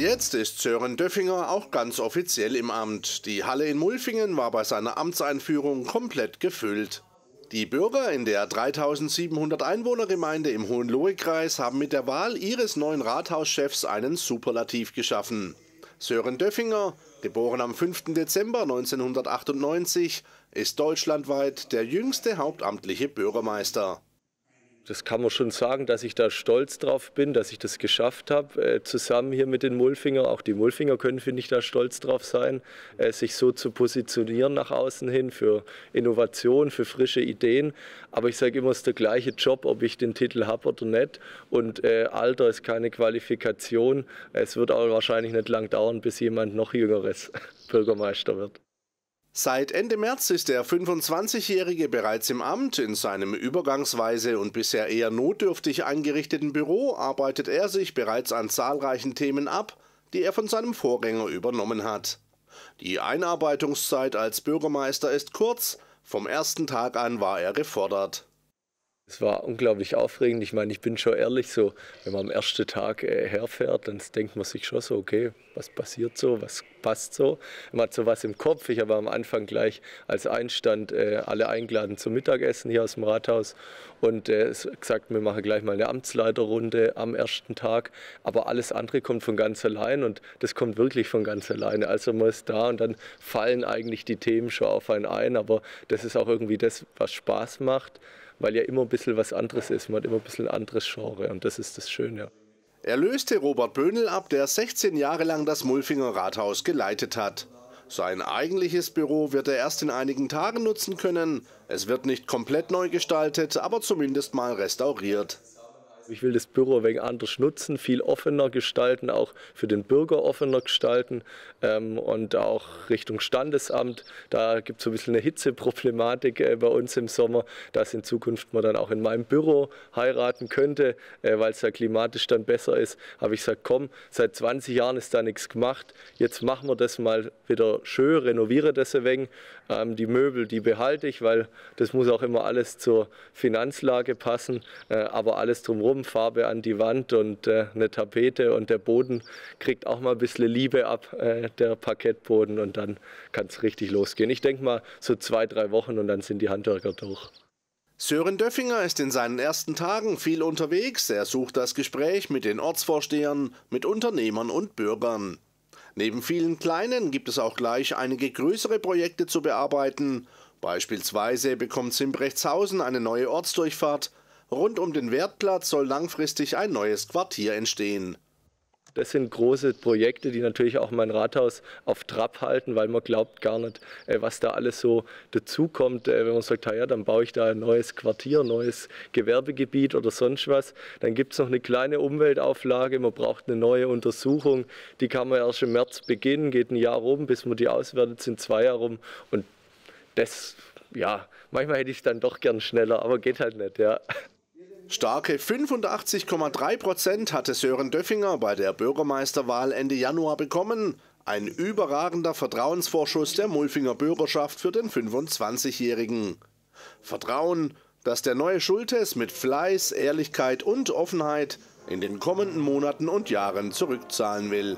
Jetzt ist Sören Döffinger auch ganz offiziell im Amt. Die Halle in Mulfingen war bei seiner Amtseinführung komplett gefüllt. Die Bürger in der 3700 Einwohnergemeinde im Hohenlohe-Kreis haben mit der Wahl ihres neuen Rathauschefs einen Superlativ geschaffen. Sören Döffinger, geboren am 5. Dezember 1998, ist deutschlandweit der jüngste hauptamtliche Bürgermeister das kann man schon sagen, dass ich da stolz drauf bin, dass ich das geschafft habe, äh, zusammen hier mit den Mulfinger. Auch die Mulfinger können, finde ich, da stolz drauf sein, äh, sich so zu positionieren nach außen hin für Innovation, für frische Ideen. Aber ich sage immer, es ist der gleiche Job, ob ich den Titel habe oder nicht. Und äh, Alter ist keine Qualifikation. Es wird auch wahrscheinlich nicht lang dauern, bis jemand noch jüngeres Bürgermeister wird. Seit Ende März ist der 25-Jährige bereits im Amt. In seinem übergangsweise und bisher eher notdürftig eingerichteten Büro arbeitet er sich bereits an zahlreichen Themen ab, die er von seinem Vorgänger übernommen hat. Die Einarbeitungszeit als Bürgermeister ist kurz, vom ersten Tag an war er gefordert. Es war unglaublich aufregend. Ich meine, ich bin schon ehrlich so, wenn man am ersten Tag äh, herfährt, dann denkt man sich schon so, okay, was passiert so, was passt so. Man hat so was im Kopf. Ich habe am Anfang gleich als Einstand äh, alle eingeladen zum Mittagessen hier aus dem Rathaus und äh, gesagt, wir machen gleich mal eine Amtsleiterrunde am ersten Tag. Aber alles andere kommt von ganz allein und das kommt wirklich von ganz alleine. Also man ist da und dann fallen eigentlich die Themen schon auf einen ein. Aber das ist auch irgendwie das, was Spaß macht weil ja immer ein bisschen was anderes ist. Man hat immer ein bisschen ein anderes Genre und das ist das Schöne. Er löste Robert Böhnel ab, der 16 Jahre lang das Mulfinger Rathaus geleitet hat. Sein eigentliches Büro wird er erst in einigen Tagen nutzen können. Es wird nicht komplett neu gestaltet, aber zumindest mal restauriert. Ich will das Büro wegen anders nutzen, viel offener gestalten, auch für den Bürger offener gestalten ähm, und auch Richtung Standesamt. Da gibt es so ein bisschen eine Hitzeproblematik äh, bei uns im Sommer, dass in Zukunft man dann auch in meinem Büro heiraten könnte, äh, weil es ja klimatisch dann besser ist. Habe ich gesagt, komm, seit 20 Jahren ist da nichts gemacht. Jetzt machen wir das mal wieder schön, renoviere das ein wenig. Ähm, die Möbel, die behalte ich, weil das muss auch immer alles zur Finanzlage passen, äh, aber alles drumherum Farbe an die Wand und äh, eine Tapete und der Boden kriegt auch mal ein bisschen Liebe ab, äh, der Parkettboden und dann kann es richtig losgehen. Ich denke mal so zwei, drei Wochen und dann sind die Handwerker durch. Sören Döffinger ist in seinen ersten Tagen viel unterwegs. Er sucht das Gespräch mit den Ortsvorstehern, mit Unternehmern und Bürgern. Neben vielen kleinen gibt es auch gleich einige größere Projekte zu bearbeiten. Beispielsweise bekommt Simbrechtshausen eine neue Ortsdurchfahrt Rund um den Wertplatz soll langfristig ein neues Quartier entstehen. Das sind große Projekte, die natürlich auch mein Rathaus auf Trab halten, weil man glaubt gar nicht, äh, was da alles so dazukommt. Äh, wenn man sagt, ja, dann baue ich da ein neues Quartier, ein neues Gewerbegebiet oder sonst was, dann gibt es noch eine kleine Umweltauflage, man braucht eine neue Untersuchung, die kann man erst im März beginnen, geht ein Jahr rum, bis man die auswertet, sind zwei Jahre rum und das, ja, manchmal hätte ich es dann doch gern schneller, aber geht halt nicht, ja. Starke 85,3 hatte Sören Döffinger bei der Bürgermeisterwahl Ende Januar bekommen. Ein überragender Vertrauensvorschuss der Mulfinger Bürgerschaft für den 25-Jährigen. Vertrauen, dass der neue Schultes mit Fleiß, Ehrlichkeit und Offenheit in den kommenden Monaten und Jahren zurückzahlen will.